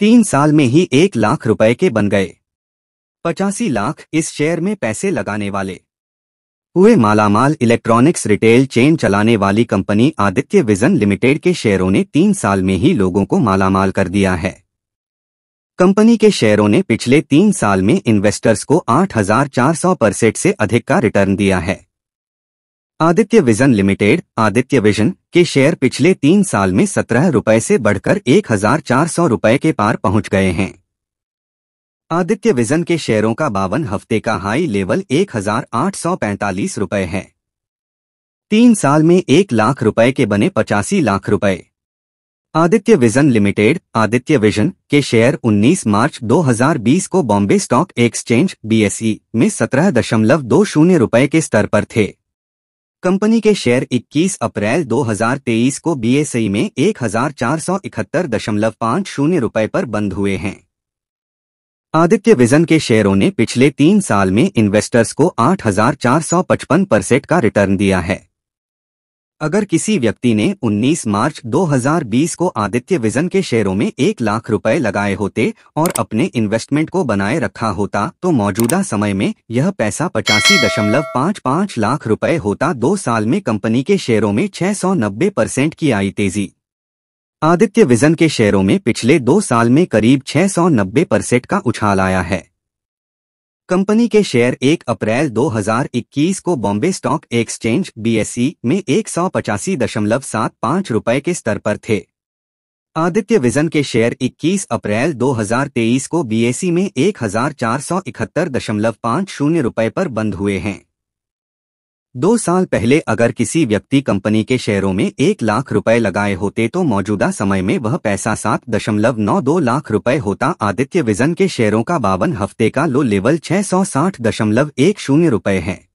तीन साल में ही एक लाख रुपए के बन गए पचासी लाख इस शेयर में पैसे लगाने वाले हुए मालामाल इलेक्ट्रॉनिक्स रिटेल चेन चलाने वाली कंपनी आदित्य विजन लिमिटेड के शेयरों ने तीन साल में ही लोगों को मालामाल कर दिया है कंपनी के शेयरों ने पिछले तीन साल में इन्वेस्टर्स को आठ परसेंट से अधिक का रिटर्न दिया है Aditya vision limited Aditya vision के शेयर पिछले तीन साल में सत्रह रुपए से बढ़कर एक हजार चार सौ रुपए के पार पहुंच गए हैं आदित्य विजन के शेयरों का बावन हफ्ते का हाई लेवल एक हजार आठ सौ पैंतालीस रुपए है तीन साल में एक लाख रुपए के बने पचासी लाख रुपए Aditya vision limited Aditya vision के शेयर 19 मार्च 2020 को बॉम्बे स्टॉक एक्सचेंज बीएसई में सत्रह दशमलव दो शून्य रुपए के स्तर पर थे कंपनी के शेयर 21 अप्रैल 2023 को बीएसई में एक रुपए पर बंद हुए हैं आदित्य विजन के शेयरों ने पिछले तीन साल में इन्वेस्टर्स को आठ परसेंट का रिटर्न दिया है अगर किसी व्यक्ति ने 19 मार्च 2020 को आदित्य विजन के शेयरों में एक लाख रुपए लगाए होते और अपने इन्वेस्टमेंट को बनाए रखा होता तो मौजूदा समय में यह पैसा पचासी दशमलव पाँच पाँच लाख रुपए होता दो साल में कंपनी के शेयरों में 690 परसेंट की आई तेजी आदित्य विजन के शेयरों में पिछले दो साल में करीब छह परसेंट का उछाल आया है कंपनी के शेयर 1 अप्रैल 2021 को बॉम्बे स्टॉक एक्सचेंज बीएसई में एक सौ पचासी दशमलव सात पाँच के स्तर पर थे आदित्य विजन के शेयर 21 अप्रैल 2023 को बीएसई में एक हजार चार सौ इकहत्तर दशमलव पाँच शून्य पर बंद हुए हैं दो साल पहले अगर किसी व्यक्ति कंपनी के शेयरों में एक लाख रुपए लगाए होते तो मौजूदा समय में वह पैसा सात दशमलव नौ दो लाख रुपए होता आदित्य विजन के शेयरों का बावन हफ्ते का लो लेवल छह सौ साठ दशमलव एक शून्य रुपए है